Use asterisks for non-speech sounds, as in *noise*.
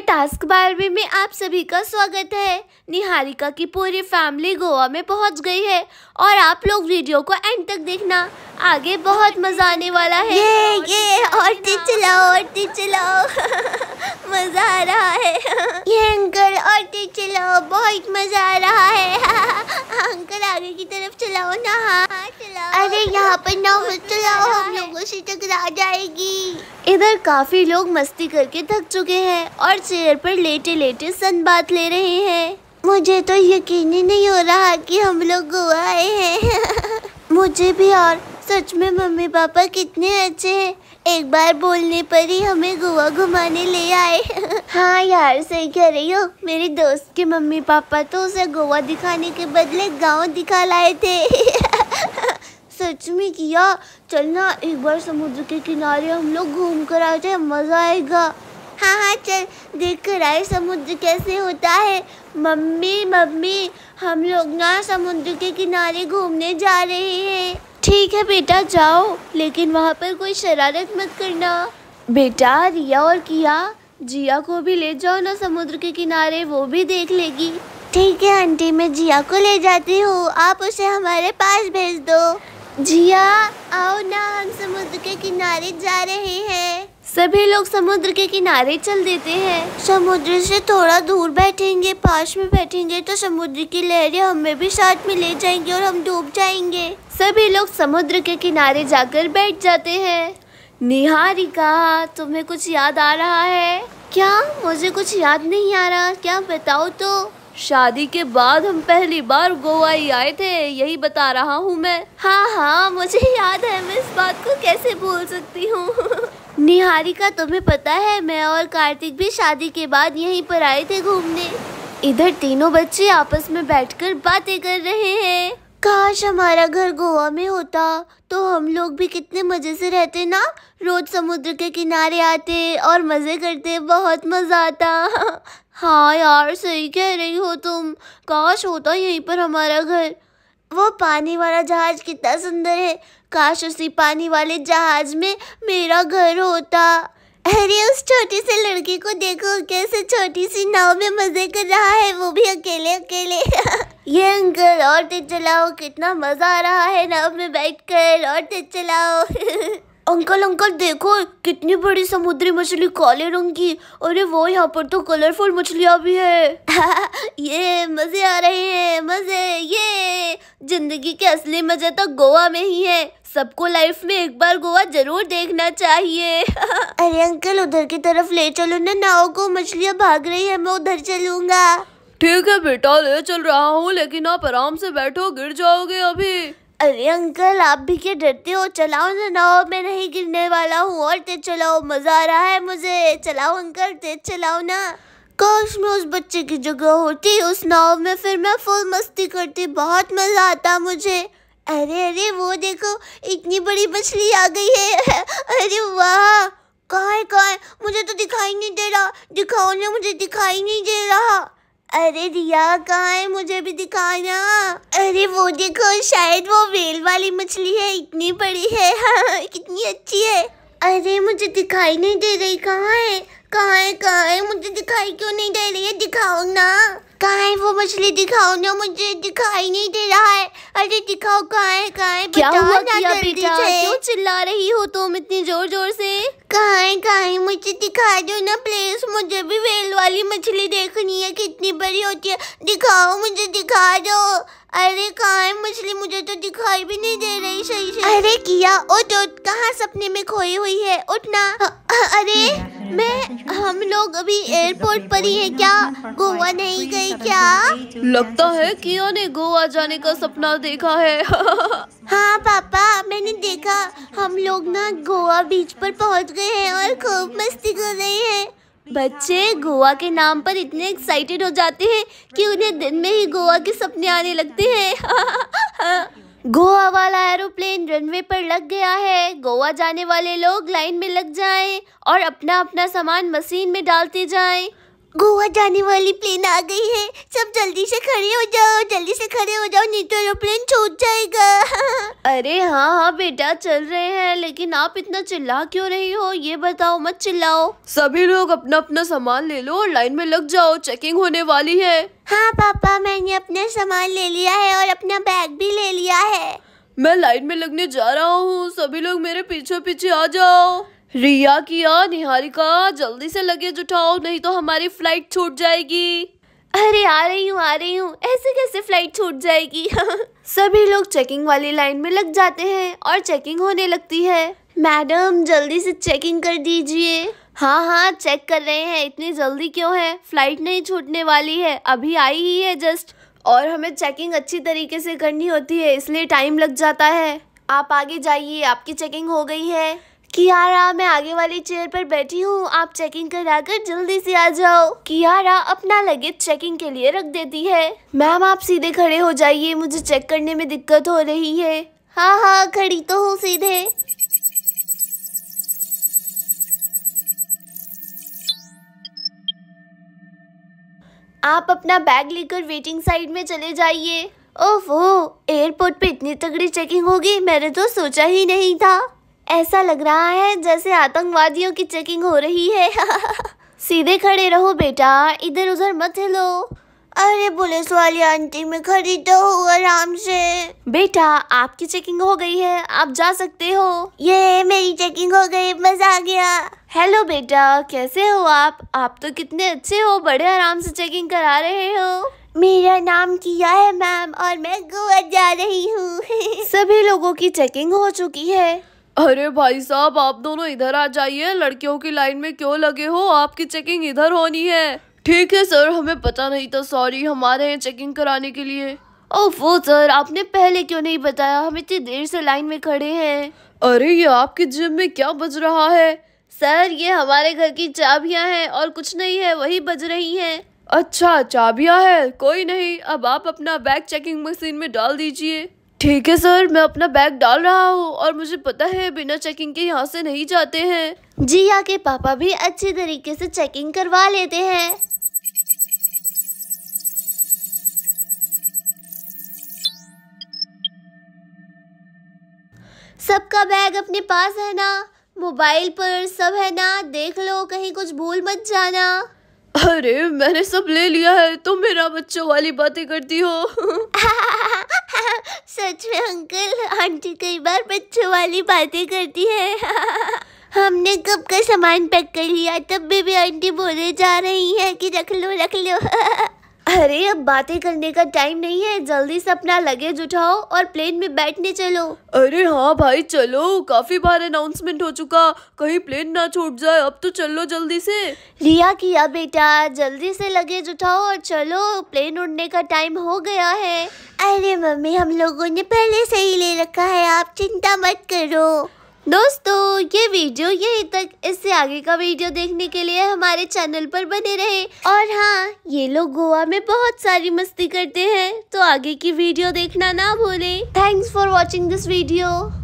Task bar में, में आप सभी का स्वागत है निहारिका की पूरी फैमिली गोवा में पहुंच गई है और आप लोग वीडियो को एंड तक देखना आगे बहुत मजा आने वाला है ये ये और चलाओ और चलाओ *laughs* मजा आ रहा है ये अंकल और चलाओ बहुत मजा आ रहा है *laughs* अंकल आगे की तरफ चलाओ ना हाँ चलाओ अरे यहाँ पर ना मत चलाओ हम लोगों से टकरा जाएगी इधर काफ़ी लोग मस्ती करके थक चुके हैं और चेयर पर लेटे लेटे सन बात ले रहे हैं मुझे तो यकीन ही नहीं हो रहा कि हम लोग गोवा आए हैं *laughs* मुझे भी और सच में मम्मी पापा कितने अच्छे हैं एक बार बोलने पर ही हमें गोवा घुमाने ले आए हाँ यार सही कह रही हो मेरे दोस्त के मम्मी पापा तो उसे गोवा दिखाने के बदले गांव दिखा लाए थे सच में किया चलना एक बार समुद्र के किनारे हम लोग घूम कर आए मज़ा आएगा हाँ हाँ चल देख कर आए समुद्र कैसे होता है मम्मी मम्मी हम लोग ना समुद्र के किनारे घूमने जा रहे हैं ठीक है बेटा जाओ लेकिन वहाँ पर कोई शरारत मत करना बेटा रिया और किया जिया को भी ले जाओ ना समुद्र के किनारे वो भी देख लेगी ठीक है आंटी मैं जिया को ले जाती हूँ आप उसे हमारे पास भेज दो जिया आओ ना हम समुद्र के किनारे जा रहे हैं सभी लोग समुद्र के किनारे चल देते हैं समुद्र से थोड़ा दूर बैठेंगे पास में बैठेंगे तो समुद्र की लहरें हमें भी साथ में ले जाएंगे और हम डूब जाएंगे सभी लोग समुद्र के किनारे जाकर बैठ जाते हैं निहारिका तुम्हें कुछ याद आ रहा है क्या मुझे कुछ याद नहीं आ रहा क्या बताओ तो शादी के बाद हम पहली बार गोवा ही आए थे यही बता रहा हूँ मैं हाँ हाँ मुझे याद है मैं इस बात को कैसे भूल सकती हूँ *laughs* निहारिका तुम्हें पता है मैं और कार्तिक भी शादी के बाद यहीं पर आए थे घूमने इधर तीनों बच्चे आपस में बैठकर बातें कर रहे हैं काश हमारा घर गोवा में होता तो हम लोग भी कितने मज़े से रहते ना रोज़ समुद्र के किनारे आते और मज़े करते बहुत मज़ा आता *laughs* हाँ यार सही कह रही हो तुम काश होता यहीं पर हमारा घर वो पानी वाला जहाज कितना सुंदर है काश उसी पानी वाले जहाज में मेरा घर होता अरे उस छोटी सी लड़के को देखो कैसे छोटी सी नाव में मजे कर रहा है वो भी अकेले अकेले *laughs* ये अंकल और तेज तो चलाओ कितना मजा आ रहा है नाव में बैठकर और तेज तो चलाओ *laughs* अंकल अंकल देखो कितनी बड़ी समुद्री मछली काले रंग की अरे वो यहाँ पर तो कलरफुल मछलियाँ भी है *laughs* ये मजे आ रहे हैं मजे ये जिंदगी के असली मजे तो गोवा में ही है सबको लाइफ में एक बार गोवा जरूर देखना चाहिए *laughs* अरे अंकल उधर की तरफ ले चलो ना नाव को मछलियाँ भाग रही है मैं उधर चलूंगा ठीक है बेटा ले चल रहा हूँ लेकिन आप आराम से बैठो गिर जाओगे अभी अरे अंकल आप भी क्या डरते हो चलाओ ना नाव में नहीं गिरने वाला हूँ और तेज चलाओ मज़ा आ रहा है मुझे चलाओ अंकल तेज चलाओ ना काश मैं उस बच्चे की जगह होती उस नाव में फिर मैं फुल मस्ती करती बहुत मज़ा आता मुझे अरे अरे वो देखो इतनी बड़ी मछली आ गई है *laughs* अरे वाह कहाँ है कहाँ है मुझे तो दिखाई नहीं दे रहा दिखाओ ना मुझे दिखाई नहीं दे रहा अरे रिया कहाँ है मुझे भी दिखाना अरे वो देखो शायद वो वेल वाली मछली है इतनी बड़ी है हाँ, *laughs* कितनी अच्छी है अरे मुझे दिखाई नहीं दे रही कहाँ है कहाँ है कहाँ है मुझे दिखाई क्यों नहीं दे रही है दिखाओ ना कहाँ है वो मछली दिखाओ ना मुझे दिखाई नहीं दे रहा है अरे दिखाओ कहाँ है कहाँ है क्या हुआ किया बेटा क्यों चिल्ला रही हो तुम इतनी जोर जोर से कहाँ है कहाँ है मुझे दिखा दो ना प्लीज मुझे भी वेल वाली मछली देखनी है कितनी बड़ी होती है दिखाओ मुझे दिखा दो अरे कहाँ है मछली मुझे तो दिखाई भी नहीं दे रही सही से अरे किया उठ उठ कहाँ सपने में खोई हुई है उठना अरे मैं हम लोग अभी एयरपोर्ट पर ही हैं क्या गोवा नहीं गए क्या लगता है किया ने गोवा जाने का सपना देखा है *laughs* हाँ पापा मैंने देखा हम लोग ना गोवा बीच पर पहुंच गए हैं और खूब मस्ती कर रहे हैं बच्चे गोवा के नाम पर इतने एक्साइटेड हो जाते हैं कि उन्हें दिन में ही गोवा के सपने आने लगते हैं *laughs* हाँ। गोवा वाला एरोप्लेन रनवे पर लग गया है गोवा जाने वाले लोग लाइन में लग जाएं और अपना अपना सामान मशीन में डालते जाएं गोवा जाने वाली प्लेन आ गई है सब जल्दी से खड़े हो जाओ जल्दी से खड़े हो जाओ नहीं तो एरोप्लेन छूट जाएगा *laughs* अरे हाँ हाँ बेटा चल रहे हैं लेकिन आप इतना चिल्ला क्यों रही हो ये बताओ मत चिल्लाओ सभी लोग अपना अपना सामान ले लो और लाइन में लग जाओ चेकिंग होने वाली है हाँ पापा मैंने अपना सामान ले लिया है और अपना बैग भी ले लिया है मैं लाइन में लगने जा रहा हूँ सभी लोग मेरे पीछे पीछे आ जाओ रिया किया निहारिका जल्दी से लगेज उठाओ नहीं तो हमारी फ्लाइट छूट जाएगी अरे आ रही हूँ आ रही हूँ ऐसे कैसे फ्लाइट छूट जाएगी *laughs* सभी लोग चेकिंग वाली लाइन में लग जाते हैं और चेकिंग होने लगती है मैडम जल्दी से चेकिंग कर दीजिए हाँ हाँ चेक कर रहे हैं इतनी जल्दी क्यों है फ्लाइट नहीं छूटने वाली है अभी आई ही है जस्ट और हमें चेकिंग अच्छी तरीके से करनी होती है इसलिए टाइम लग जाता है आप आगे जाइए आपकी चेकिंग हो गई है कियारा मैं आगे वाली चेयर पर बैठी हूँ आप चेकिंग कराकर जल्दी से आ जाओ कियारा अपना लगेज चेकिंग के लिए रख देती है मैम आप सीधे खड़े हो जाइए मुझे चेक करने में दिक्कत हो रही है हाँ हाँ खड़ी तो हूँ सीधे आप अपना बैग लेकर वेटिंग साइड में चले जाइए ओह एयरपोर्ट पे इतनी तगड़ी चेकिंग होगी मैंने तो सोचा ही नहीं था ऐसा लग रहा है जैसे आतंकवादियों की चेकिंग हो रही है *laughs* सीधे खड़े रहो बेटा इधर उधर मत हिलो अरे पुलिस वाली आंटी मैं खड़ी तो हूँ आराम से बेटा आपकी चेकिंग हो गई है आप जा सकते हो ये मेरी चेकिंग हो गई मजा आ गया हेलो बेटा कैसे हो आप आप तो कितने अच्छे हो बड़े आराम से चेकिंग करा रहे हो मेरा नाम किया है मैम और मैं गोवा जा रही हूँ *laughs* सभी लोगों की चेकिंग हो चुकी है अरे भाई साहब आप दोनों इधर आ जाइए लड़कियों की लाइन में क्यों लगे हो आपकी चेकिंग इधर होनी है ठीक है सर हमें पता नहीं था सॉरी हमारे हैं चेकिंग कराने के लिए ओ वो सर आपने पहले क्यों नहीं बताया हम इतनी देर से लाइन में खड़े हैं अरे ये आपके जिम में क्या बज रहा है सर ये हमारे घर की चाबियां हैं और कुछ नहीं है वही बज रही हैं अच्छा चाबियां है कोई नहीं अब आप अपना बैग चेकिंग मशीन में डाल दीजिए ठीक है सर मैं अपना बैग डाल रहा हूँ और मुझे पता है बिना चेकिंग के यहाँ से नहीं जाते हैं यहाँ के पापा भी अच्छे तरीके से चेकिंग करवा लेते हैं सबका बैग अपने पास है ना मोबाइल पर सब है ना देख लो कहीं कुछ भूल मत जाना अरे मैंने सब ले लिया है तुम तो मेरा बच्चों वाली बातें करती हो *laughs* सच में अंकल आंटी कई बार बच्चों वाली बातें करती है हमने कब का सामान पैक कर लिया तब भी, भी आंटी बोले जा रही हैं कि रख लो रख लो अरे अब बातें करने का टाइम नहीं है जल्दी से अपना लगेज उठाओ और प्लेन में बैठने चलो अरे हाँ भाई चलो काफी बार अनाउंसमेंट हो चुका कहीं प्लेन ना छूट जाए अब तो चलो जल्दी से रिया किया बेटा जल्दी से लगेज उठाओ और चलो प्लेन उड़ने का टाइम हो गया है अरे मम्मी हम लोगों ने पहले से ही ले रखा है आप चिंता मत करो दोस्तों ये वीडियो यहीं तक इससे आगे का वीडियो देखने के लिए हमारे चैनल पर बने रहे और हाँ ये लोग गोवा में बहुत सारी मस्ती करते हैं तो आगे की वीडियो देखना ना भूलें thanks for watching this video